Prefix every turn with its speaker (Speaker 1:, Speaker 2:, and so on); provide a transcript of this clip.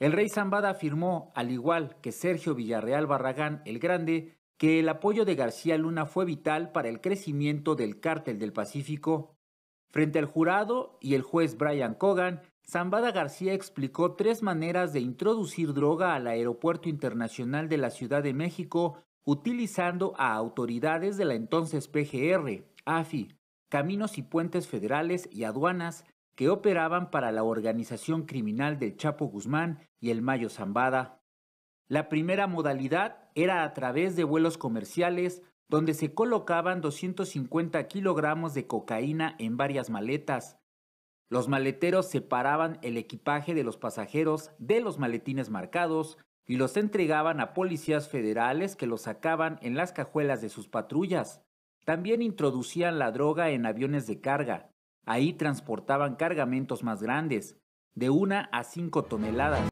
Speaker 1: El rey Zambada afirmó, al igual que Sergio Villarreal Barragán el Grande, que el apoyo de García Luna fue vital para el crecimiento del cártel del Pacífico. Frente al jurado y el juez Brian Cogan, Zambada García explicó tres maneras de introducir droga al Aeropuerto Internacional de la Ciudad de México utilizando a autoridades de la entonces PGR, AFI, Caminos y Puentes Federales y Aduanas que operaban para la organización criminal del Chapo Guzmán y el Mayo Zambada. La primera modalidad era a través de vuelos comerciales donde se colocaban 250 kilogramos de cocaína en varias maletas. Los maleteros separaban el equipaje de los pasajeros de los maletines marcados y los entregaban a policías federales que los sacaban en las cajuelas de sus patrullas. También introducían la droga en aviones de carga. Ahí transportaban cargamentos más grandes, de una a cinco toneladas.